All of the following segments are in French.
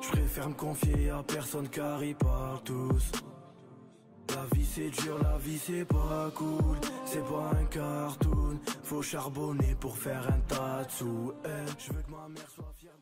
Je préfère me confier à personne car ils parlent tous. La vie c'est dur, la vie c'est pas cool. C'est pas un cartoon. Faut charbonner pour faire un tas eh, je veux que ma mère soit fière.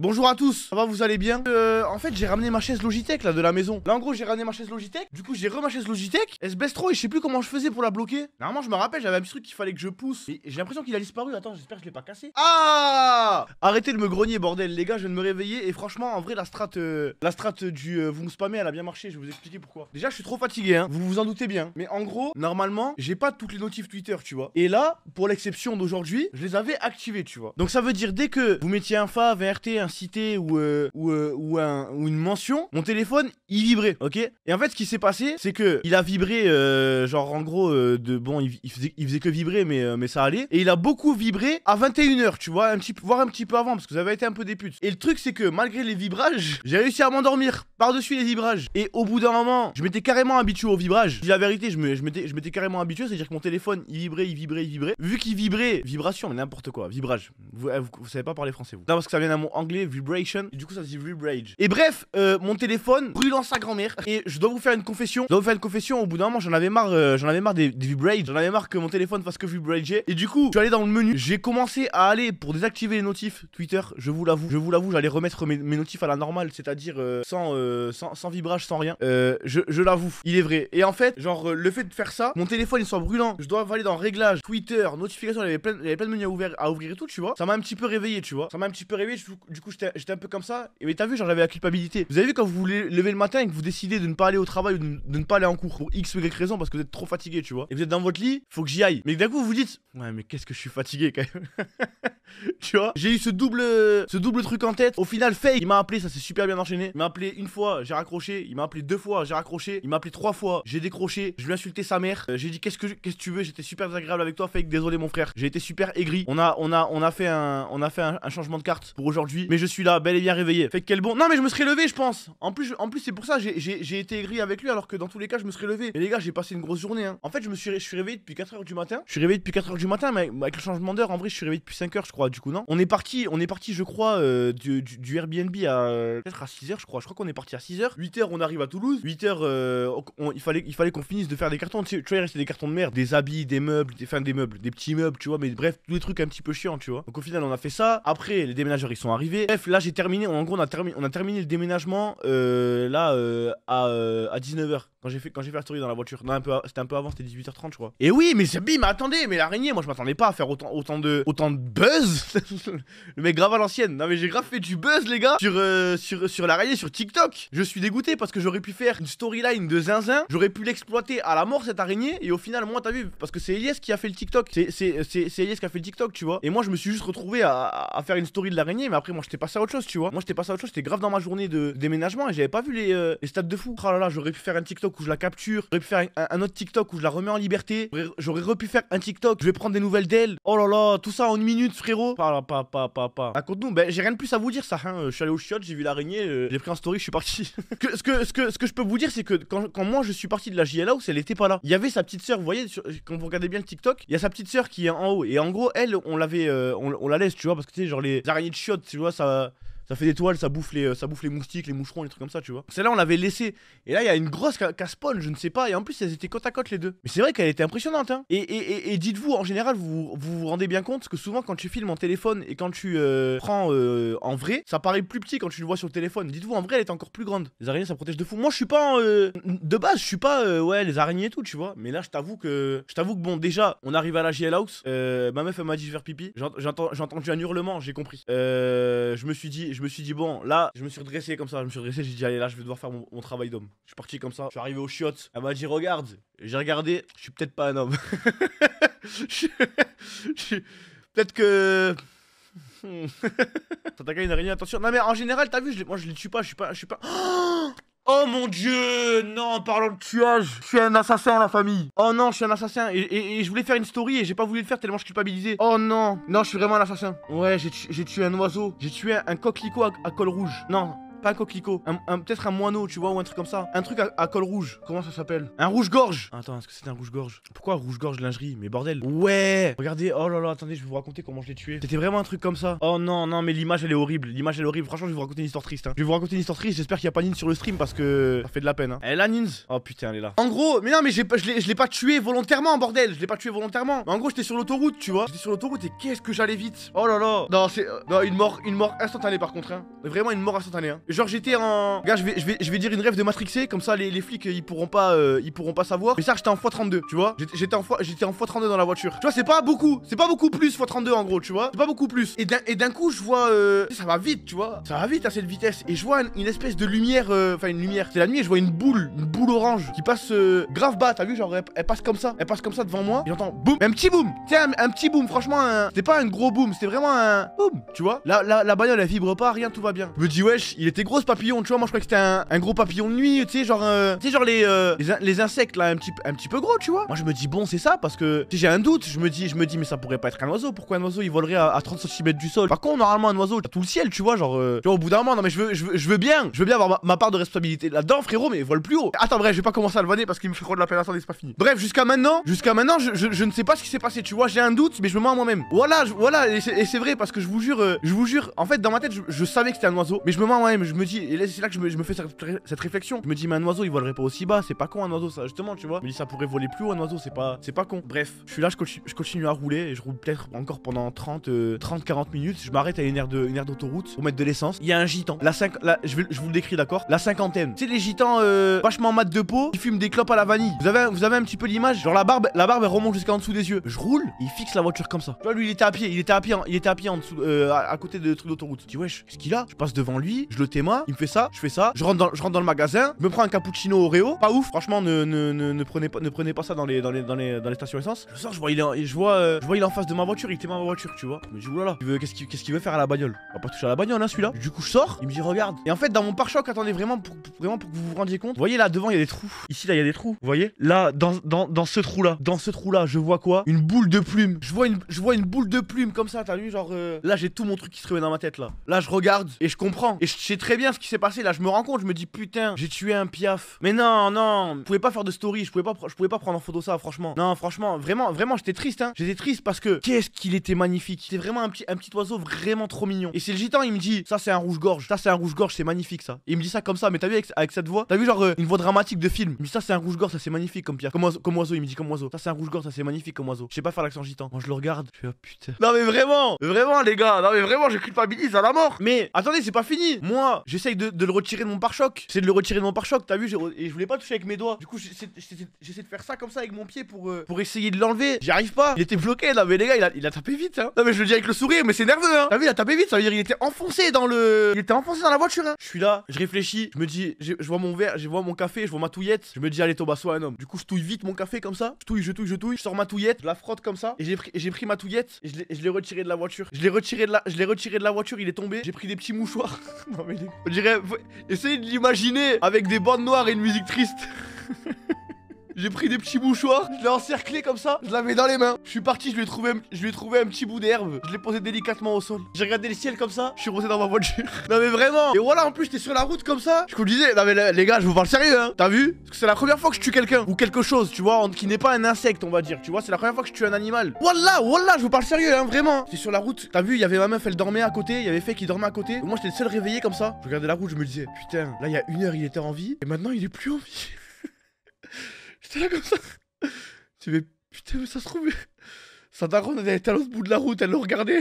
Bonjour à tous, ça va vous allez bien euh, En fait j'ai ramené ma chaise Logitech là de la maison Là en gros j'ai ramené ma chaise Logitech Du coup j'ai re ma chaise Logitech Elle se baisse trop et je sais plus comment je faisais pour la bloquer Normalement je me rappelle j'avais un petit truc qu'il fallait que je pousse J'ai l'impression qu'il a disparu, attends j'espère que je l'ai pas cassé Ah Arrêtez de me grogner bordel les gars je viens de me réveiller Et franchement en vrai la strat, euh, la strat du euh, vous me spammez elle a bien marché Je vais vous expliquer pourquoi Déjà je suis trop fatigué hein, vous vous en doutez bien Mais en gros normalement j'ai pas toutes les notifs Twitter tu vois Et là pour l'exception d'aujourd'hui je les avais activées tu vois Donc ça veut dire dès que vous mettiez un FA RT, cité ou, euh, euh, ou, une mention, mon téléphone il vibrait, ok Et en fait, ce qui s'est passé, c'est que il a vibré, euh, genre en gros, de bon, il, faisait, il, faisait, que vibrer, mais, mais ça allait. Et il a beaucoup vibré à 21h, tu vois, un petit, voire un petit peu avant, parce que vous avez été un peu des putes. Et le truc, c'est que malgré les vibrages, j'ai réussi à m'endormir par-dessus les vibrages. Et au bout d'un moment, je m'étais carrément habitué au vibrage. la vérité, je m'étais je carrément habitué, c'est-à-dire que mon téléphone il vibrait, il vibrait, il vibrait. Vu qu'il vibrait, vibration, mais n'importe quoi, vibrage. Vous, eh, savez pas parler français, vous. Non, parce que ça vient d'un mot anglais vibration. du coup, ça dit vibrage. Et bref, euh, mon téléphone brûlant sa grand-mère. Et je dois vous faire une confession. Je dois vous faire une confession. Au bout d'un moment, j'en avais marre, euh, j'en avais marre des, des J'en avais marre que mon téléphone fasse que Vibrage Et du coup, je suis allé dans le menu. J'ai commencé à aller pour désactiver les notifs Twitter. Je vous l'avoue, je vous l'avoue, j'allais remettre mes, notifs à la normale, c'est-à-dire euh, sans, sans, vibrage, sans rien. je, l'avoue, il est vrai. Et en fait, genre le fait de faire ça, mon téléphone il soit brûlant. Je dois aller dans réglages, Twitter, notifications. Il avait plein, il y avait plein de menus à ouvrir, à ouvrir et tout, tu vois. Ça m'a un petit peu réveillé, tu vois. Ça m'a un petit peu réveillé. Du coup, j'étais un peu comme ça. Et mais t'as vu, genre, j'avais la culpabilité. Vous avez vu quand vous vous levez le matin et que vous décidez de ne pas aller au travail ou de, ne pas aller en cours pour X ou Y raison parce que vous êtes trop fatigué, tu vois. Et vous êtes dans votre lit, faut que j'y aille. Mais d'un coup, vous vous dites, ouais, mais qu'est-ce que je suis fatigué quand même. tu vois, j'ai eu ce double, ce double truc en tête. Au final, fake, il m'a appelé, ça s'est super bien enchaîné. Il m'a appelé une fois, j'ai raccroché. Il m'a appelé deux fois, j'ai raccroché. Il m'a appelé trois fois, j'ai décroché. Je lui ai insulté sa mère. Euh, j'ai dit, qu'est-ce que, que tu veux J'étais super désagréable avec toi, fake. Désolé, mon frère. J'ai été super aigri. On a, on a, on a fait un, on a fait un changement de carte pour aujourd'hui mais je suis là, bel et bien réveillé. Fait quel bon. Non, mais je me serais levé, je pense. En plus, en plus c'est pour ça, j'ai été aigri avec lui, alors que dans tous les cas, je me serais levé. Mais les gars, j'ai passé une grosse journée. Hein. En fait, je me suis, je réveillé depuis 4h du matin. Je suis réveillé depuis 4h du matin, mais avec le changement d'heure, en vrai, je suis réveillé depuis 5h, je crois. Du coup, non. On est parti, on est parti je crois, euh, du, Airbnb à peut à 6h, je crois. Je crois qu'on est parti à 6h. 8h, on arrive à Toulouse. 8h, euh, il fallait, il fallait qu'on finisse de faire des cartons. Tu, sais, vois, il restait des cartons de merde, des habits, des meubles, des, enfin, des meubles, des petits meubles, tu vois. Mais bref, tous les trucs un petit peu chiants, tu vois. Donc au final, on a fait ça. Après, les déménageurs, ils sont arrivés. Bref, là j'ai terminé, en gros on a, terminé, on a terminé le déménagement euh, là euh, à 19h. Euh, quand j'ai fait, quand j'ai fait la story dans la voiture. Non, un peu, c'était un peu avant, c'était 18h30, je crois. Et oui, mais c'est bim, attendez, mais l'araignée, moi je m'attendais pas à faire autant, de, autant de buzz. le mec grave à l'ancienne. Non, mais j'ai grave fait du buzz, les gars, sur, euh, sur, sur l'araignée, sur TikTok. Je suis dégoûté parce que j'aurais pu faire une storyline de zinzin. J'aurais pu l'exploiter à la mort, cette araignée. Et au final, moi, t'as vu, parce que c'est Elias qui a fait le TikTok. C'est Elias qui a fait le TikTok, tu vois. Et moi, je me suis juste retrouvé à, faire une story de l'araignée. Mais après, moi, j'étais passé à autre chose, tu vois. Moi, j'étais passé à autre chose. J'étais grave dans ma journée de déménagement et j'avais pas vu euh, les, stats de fou. Oh là là, j'aurais pu faire un TikTok où je la capture. J'aurais pu faire un, autre TikTok où je la remets en liberté. J'aurais repu faire un TikTok. Je vais prendre des nouvelles d'elle. Oh là là, tout ça en une minute, frérot. Pas, pas, pas, pas, pas. Raconte-nous. Ben, j'ai rien de plus à vous dire, ça. Hein. Je suis allé au chiotte, j'ai vu l'araignée, euh, j'ai pris un story, je suis parti. ce, que, ce, que, ce que je peux vous dire, c'est que quand, moi je suis parti de la House elle était pas là. Il y avait sa petite soeur, vous voyez, quand vous regardez bien le TikTok, il y a sa petite soeur qui est en haut. Et en gros, elle, on l'avait, euh, on, la laisse, tu vois, parce que tu sais, genre les araignées de chiottes, tu vois, ça ça fait des toiles, ça bouffe les, euh, ça moustiques, les moucherons, les trucs comme ça, tu vois. Celle-là, on l'avait laissée. Et là, il y a une grosse casse-pawn, je ne sais pas. Et en plus, elles étaient côte à côte les deux. Mais c'est vrai qu'elle était impressionnante, hein. Et, dites-vous, en général, vous, vous, rendez bien compte que souvent, quand tu filmes en téléphone et quand tu euh, prends euh, en vrai, ça paraît plus petit quand tu le vois sur le téléphone. Dites-vous, en vrai, elle est encore plus grande. Les araignées, ça protège de fou. Moi, je suis pas en, de base, je suis pas ouais les araignées et tout, tu vois. Mais là, je t'avoue que je t'avoue que bon, déjà, on arrive à la JL House. ma meuf, elle m'a dit de faire pipi. J'ai entendu un hurlement, j'ai compris. je me suis dit, je me suis dit, bon, là, je me suis redressé comme ça. Je me suis redressé, j'ai dit, allez, là, je vais devoir faire mon, travail d'homme. Je suis parti comme ça. Je suis arrivé au chiottes. Elle m'a dit, regarde. J'ai regardé, je suis peut-être pas un homme. Peut-être que. T'as une araignée, attention. Non, mais en général, t'as vu, moi, je les tue pas, je suis pas. Je suis pas... Oh Oh mon dieu Non, parlons de tuage, je suis un assassin la famille Oh non, je suis un assassin et, je voulais faire une story et j'ai pas voulu le faire tellement je culpabilisais. Oh non Non, je suis vraiment un assassin. Ouais, j'ai tué un oiseau. J'ai tué un, coquelicot à, à, col rouge. Non, pas un coquelicot. Peut-être un moineau, tu vois, ou un truc comme ça. Un truc à, col rouge. Comment ça s'appelle Un rouge-gorge. Attends, est-ce que c'est un rouge-gorge Pourquoi rouge-gorge lingerie Mais bordel. Ouais Regardez, oh là là, attendez, je vais vous raconter comment je l'ai tué. C'était vraiment un truc comme ça. Oh non, non, mais l'image elle est horrible. L'image elle est horrible. Franchement, je vais vous raconter une histoire triste. Hein. Je vais vous raconter une histoire triste. J'espère qu'il n'y a pas Nins sur le stream parce que ça fait de la peine. Hein. Elle a là, Oh putain, elle est là. En gros, mais non, mais je l'ai pas tué volontairement, bordel. Je l'ai pas tué volontairement. En gros, j'étais sur l'autoroute, tu vois. J'étais sur l'autoroute et qu'est-ce que j'allais vite. Oh là là. Non, c'est. Euh, non, une mort, instantanée par contre. Hein. Vraiment une mort instantanée. Hein. Genre j'étais en... Gars je vais, vais, je vais dire une rêve de matrixé Comme ça les, flics ils pourront pas euh, ils pourront pas savoir Mais ça j'étais en x32 tu vois J'étais en, j'étais en x32 dans la voiture Tu vois c'est pas beaucoup C'est pas beaucoup plus x32 en gros tu vois C'est pas beaucoup plus Et d'un coup je vois euh, Ça va vite tu vois Ça va vite à cette vitesse Et je vois une, espèce de lumière euh, Enfin une lumière C'est la nuit et je vois une boule Une boule orange Qui passe grave bas T'as vu genre elle, passe comme ça Elle passe comme ça devant moi Et j'entends boum Un petit boum Tiens un, petit boum Franchement c'est c'était pas un gros boum C'était vraiment un boum Tu vois la bagnole elle vibre pas Rien tout va bien me dis wesh il des grosses papillons, tu vois. Moi, je crois que c'était un, gros papillon de nuit, tu sais, genre, euh, tu sais, genre les, euh, les, insectes là, un petit, un petit peu gros, tu vois. Moi, je me dis, bon, c'est ça parce que j'ai un doute. Je me dis, je me dis, mais ça pourrait pas être un oiseau. Pourquoi un oiseau il volerait à, 30 cm du sol Par contre, normalement, un oiseau, t'as tout le ciel, tu vois, genre, euh, au bout d'un moment, non, mais je veux, je veux, bien, je veux bien avoir ma, part de responsabilité là-dedans, frérot, mais vole plus haut. Attends, bref, je vais pas commencer à le vanner parce qu'il me fait trop de la peine. Attendez, c'est pas fini. Bref, jusqu'à maintenant, jusqu'à maintenant, je, ne sais pas ce qui s'est passé, tu vois, j'ai un doute, mais je me mens à moi-même. Voilà, voilà, et c'est vrai parce que je vous jure, je vous jure, en fait, dans ma tête, je, savais que c'était un oiseau, mais je me mens moi-même je me dis, et là c'est là que je me, fais cette, réflexion. Je me dis, mais un oiseau il volerait pas aussi bas, c'est pas con un oiseau ça, justement, tu vois. Je me dis, ça pourrait voler plus haut un oiseau, c'est pas, c'est pas con. Bref, je suis là, je continue, à rouler et je roule peut-être encore pendant 30, 30, 40 minutes. Je m'arrête à une aire d'autoroute pour mettre de l'essence. Il y a un gitan, la 5, je, vous le décris d'accord, la cinquantaine. C'est les gitans euh, vachement mat de peau qui fument des clopes à la vanille. Vous avez, vous avez un petit peu l'image, genre la barbe, la barbe elle remonte jusqu'en dessous des yeux. Je roule, il fixe la voiture comme ça. Tu vois, lui il était à pied, il était à pied, il était à pied en dessous, euh, à, côté de trucs d'autoroute. Je dis, wesh, qu'est-ce qu'il a Je passe devant lui, je le moi il me fait ça, je fais ça, je rentre dans, je rentre dans le magasin, je me prends un cappuccino Oreo, pas ouf, franchement, ne, prenez, pas, ne prenez pas ça dans les, dans les, dans les, stations essence. Je sors, je vois, il est, en, je, vois, euh, je vois, en face de ma voiture, il était ma voiture, tu vois. Mais Je me dis, oulala, qu'est-ce qu'il veut faire à la bagnole On va pas toucher à la bagnole, hein, celui-là. Du coup, je sors, il me dit, regarde. Et en fait, dans mon pare-choc, attendez vraiment pour, vraiment pour que vous vous rendiez compte. Vous voyez là, devant, il y a des trous. Ici, là, il y a des trous. Vous voyez Là, dans, dans, ce trou-là, dans ce trou-là, je vois quoi Une boule de plume. Je vois une, je vois une boule de plume comme ça, t'as vu Genre, euh, là, j'ai tout mon truc qui se remet dans ma tête, là. Là, je regarde et je comprends. Et je sais très très bien ce qui s'est passé. Là, je me rends compte, je me dis putain, j'ai tué un piaf. Mais non, non, je pouvais pas faire de story, je pouvais pas, je pouvais pas prendre en photo ça, franchement. Non, franchement, vraiment, vraiment, j'étais triste, hein. J'étais triste parce que qu'est-ce qu'il était magnifique. C'était vraiment un petit, un petit oiseau vraiment trop mignon. Et c'est le gitan, il me dit, ça c'est un rouge-gorge, ça c'est un rouge-gorge, c'est magnifique ça. il me dit ça comme ça, mais t'as vu avec, cette voix, t'as vu genre euh, une voix dramatique de film. Il me dit ça c'est un rouge-gorge, ça c'est magnifique comme pierre, comme oiseau, il me dit comme oiseau. Ça c'est un rouge-gorge, ça c'est magnifique comme oiseau. Je sais pas faire l'accent gitan. Moi je le regarde, je oh, putain. Non mais vraiment, vraiment les gars, non mais vraiment, je culpabilise à la mort. Mais attendez, c'est pas fini. Moi, J'essaye de, le retirer de mon pare-choc. J'essaie de le retirer de mon pare-choc, t'as vu Et je voulais pas toucher avec mes doigts. Du coup, j'essaie de faire ça comme ça avec mon pied pour, euh, pour essayer de l'enlever. J'y arrive pas. Il était bloqué là, mais les gars, il a, il a tapé vite. Hein. Non, mais je le dis avec le sourire, mais c'est nerveux. Hein. T'as vu, il a tapé vite. Ça veut dire il était enfoncé dans le. Il était enfoncé dans la voiture. Hein. Je suis là, je réfléchis, je me dis, je, vois mon verre, je vois mon café, je vois ma touillette. Je me dis, allez, Thomas, sois un homme. Du coup, je touille vite mon café comme ça. Je touille, je touille, je touille. Je sors ma touillette, je la frotte comme ça. Et j'ai pris, ma touillette je l'ai retiré de la voiture. Je l'ai retiré de la, retiré de la voiture. Il est tombé. J'ai pris des petits mouchoirs. On dirait. Essayez de l'imaginer avec des bandes noires et une musique triste. J'ai pris des petits mouchoirs, je l'ai encerclé comme ça, je l'avais dans les mains. Je suis parti, je lui ai trouvé un, je lui un petit bout d'herbe. Je l'ai posé délicatement au sol. J'ai regardé le ciel comme ça, je suis rentré dans ma voiture. non mais vraiment. Et voilà, en plus j'étais sur la route comme ça. Je vous le disais, non mais les gars, je vous parle sérieux hein. T'as vu Parce que c'est la première fois que je tue quelqu'un ou quelque chose, tu vois, qui n'est pas un insecte, on va dire. Tu vois, c'est la première fois que je tue un animal. Voilà, voilà, je vous parle sérieux hein, vraiment. J'étais sur la route. T'as vu, il y avait ma meuf, elle dormait à côté, il y avait fait qui dormait à côté. moi j'étais le seul réveillé comme ça. Je regardais la route, je me disais, putain, là il y a une heure, il était en vie et maintenant il est plus en J'étais là comme ça. Tu veux, putain, mais ça se trouve, Ça daronne, elle était à l'autre bout de la route, elle le regardait.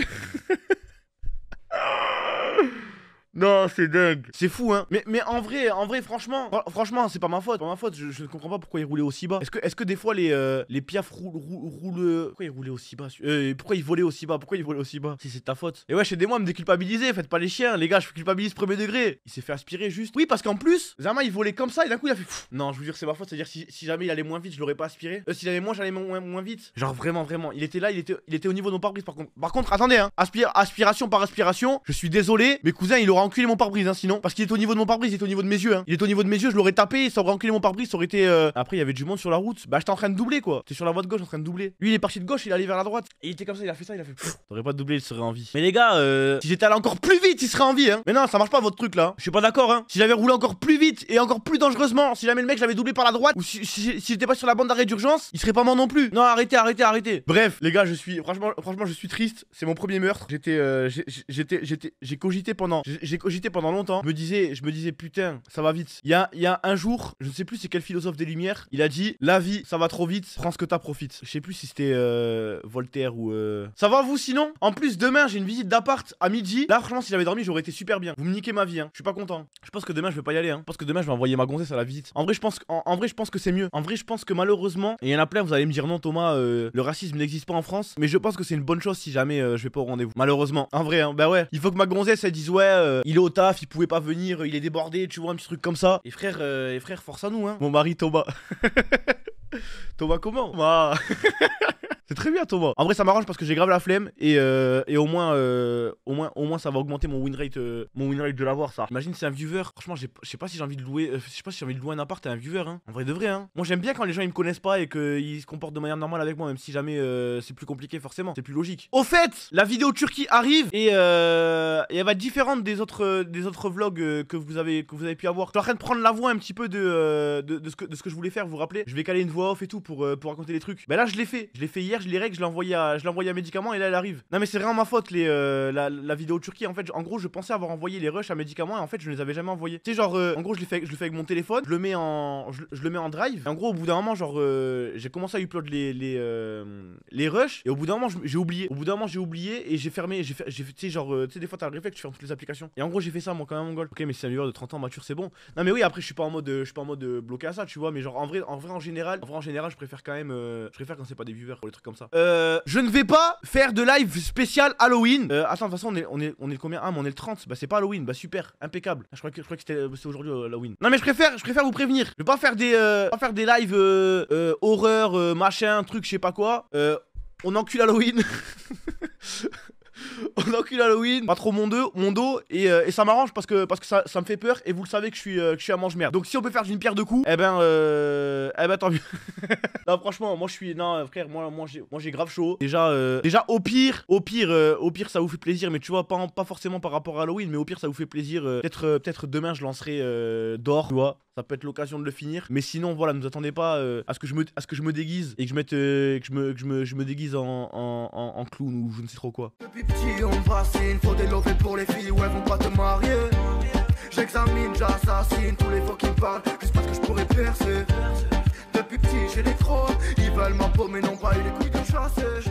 Non, c'est dingue. C'est fou, hein. Mais, mais en vrai, en vrai, franchement, franchement, c'est pas ma faute. Pas ma faute. Je, ne comprends pas pourquoi il roulait aussi bas. Est-ce que, est-ce que des fois les euh, les piafs roulent, roulent, euh, Pourquoi il roulait euh, aussi bas Pourquoi il volait aussi bas Pourquoi il volait aussi bas Si c'est ta faute. Et ouais, des moi à me déculpabiliser. Faites pas les chiens, les gars. Je culpabilise premier degré. Il s'est fait aspirer juste. Oui, parce qu'en plus, Zama il volait comme ça et d'un coup il a fait. Non, je vous que c'est ma faute. C'est-à-dire si, jamais il allait moins vite, je l'aurais pas aspiré. Si S'il allait moins, j'allais moins, moins, vite. Genre vraiment, vraiment. Il était là, il était, il était au niveau de nos pare par contre. Par contre, attendez, hein. aspiration par aspiration. Je suis désolé, mes cousins, il aura enculé mon pare-brise, hein, sinon. Parce qu'il est au niveau de mon pare-brise, il est au niveau de mes yeux. Hein. Il est au niveau de mes yeux, je l'aurais tapé, ça aurait enculé mon pare-brise, ça aurait été. Euh, Après, il y avait du monde sur la route. Bah, j'étais en train de doubler, quoi. T'es sur la voie de gauche en train de doubler. Lui, il est parti de gauche, il est allé vers la droite. Et il était comme ça, il a fait ça, il a fait. T'aurais pas doublé, il serait en vie. Mais les gars, euh, si j'étais allé encore plus vite, il serait en vie, hein. Mais non, ça marche pas votre truc là. Je suis pas d'accord, hein. Si j'avais roulé encore plus vite et encore plus dangereusement, si jamais le mec j'avais doublé par la droite, ou si, j'étais pas sur la bande d'arrêt d'urgence, il serait pas mort non plus. Non, arrêtez, arrêtez, arrêtez. Bref, les gars, je suis. Franchement, franchement je suis triste. C'est mon premier meurtre. J'étais. Euh, j'étais. J'ai cogité pendant j'ai cogité pendant longtemps. Me disais, je me disais, putain, ça va vite. Il y a, y a un jour, je ne sais plus c'est quel philosophe des Lumières, il a dit La vie, ça va trop vite, prends ce que t'as, profite. Je sais plus si c'était euh, Voltaire ou. Euh, ça va vous sinon En plus, demain, j'ai une visite d'appart à midi. Là, franchement, si j'avais dormi, j'aurais été super bien. Vous me niquez ma vie, hein. Je suis pas content. Je pense que demain, je vais pas y aller, hein. Je pense que demain, je vais envoyer ma gonzesse à la visite. En vrai, je pense, en, vrai, je pense que c'est mieux. En vrai, je pense que malheureusement, et il y en a plein, vous allez me dire non, Thomas, euh, le racisme n'existe pas en France. Mais je pense que c'est une bonne chose si jamais je vais pas au rendez-vous. Malheureusement. En vrai, bah ouais. Il faut que ma gonzesse, elle dise ouais, il est au taf, il pouvait pas venir, il est débordé, tu vois, un petit truc comme ça. Et frère, euh, et frère, force à nous, hein. Mon mari Thomas. Thomas, comment C'est très bien, Thomas. En vrai, ça m'arrange parce que j'ai grave la flemme et, euh, et au, moins, euh, au, moins, au moins ça va augmenter mon win rate, euh, mon win rate de l'avoir, ça. Imagine, c'est un viewer. Franchement, je sais pas si j'ai envie de louer, je sais pas si j'ai envie de louer un appart à un viewer. Hein. En vrai de vrai, hein. Moi, j'aime bien quand les gens ils me connaissent pas et qu'ils se comportent de manière normale avec moi, même si jamais c'est plus compliqué, forcément. C'est plus logique. Au fait, la vidéo Turquie arrive et, elle va être différente des autres, des autres vlogs que vous avez, que vous avez pu avoir. Je suis en train de prendre la voix un petit peu de, ce que, de ce que je voulais faire, vous vous rappelez Je vais caler une voix et tout pour, euh, pour raconter les trucs. Bah là, je l'ai fait. Je l'ai fait hier, je l'ai règles je l'ai envoyé à, je l'ai à médicament et là, elle arrive. Non, mais c'est vraiment ma faute, les, euh, la, la, vidéo Turquie. En fait, en gros, je pensais avoir envoyé les rush à médicaments et en fait, je ne les avais jamais envoyé Tu sais, genre, euh, en gros, je, fait, je le fais avec mon téléphone, je le mets en, je, le mets en drive. en gros, au bout d'un moment, genre, j'ai commencé à upload les, les, les rushs et au bout d'un moment, j'ai oublié. Au bout d'un moment, j'ai oublié et j'ai fermé. J'ai, tu sais, genre, tu sais, des fois, t'as le réflexe, tu fermes toutes les applications. Et en gros, j'ai fait ça, moi, quand même, mon goal. Ok, mais c'est un viewer de 30 ans mature, c'est bon. Non, mais oui, après, je suis pas en mode, je suis pas en mode bloqué à ça, tu vois, mais genre, en vrai, en, vrai, en général, en général, je préfère quand même. Euh, je préfère quand c'est pas des viewers pour les trucs comme ça. Euh, je ne vais pas faire de live spécial Halloween. Euh, attends, de toute façon, on est, on est, on est le combien Ah, mais on est le 30. Bah, c'est pas Halloween. Bah, super. Impeccable. Ah, je crois que, je que c'était euh, aujourd'hui Halloween. Non, mais je préfère, je préfère vous prévenir. Je vais pas faire des, pas faire des lives horreur, machin, truc, je sais pas quoi. on encule Halloween. on encule Halloween, pas trop mon, mon dos, euh, et, ça m'arrange parce que, parce que ça, ça, me fait peur, et vous le savez que je suis, euh, que je suis un mange-merde. Donc si on peut faire une pierre de coups, eh ben, euh, eh ben tant mieux. non, franchement, moi je suis, non, frère, moi, moi j'ai grave chaud. Déjà, déjà au pire, au pire, au pire, ça vous fait plaisir, mais tu vois, pas, pas forcément par rapport à Halloween, mais au pire, ça vous fait plaisir. peut-être peut-être demain, je lancerai d'or, tu vois ça peut être l'occasion de le finir. Mais sinon, voilà, ne vous attendez pas euh, à, ce que je me, à ce que je me déguise et que je, mette, euh, que je, me, que je, me, je me déguise en, en, en, clown ou je ne sais trop quoi. Depuis petit, on bassine, faut des pour les filles, elles vont pas te marier. J'examine, j'assassine tous les faux qui me parlent, juste parce que je pourrais percer. Depuis petit, j'ai les crocs, ils veulent ma peau, mais non pas eu les couilles de chasser.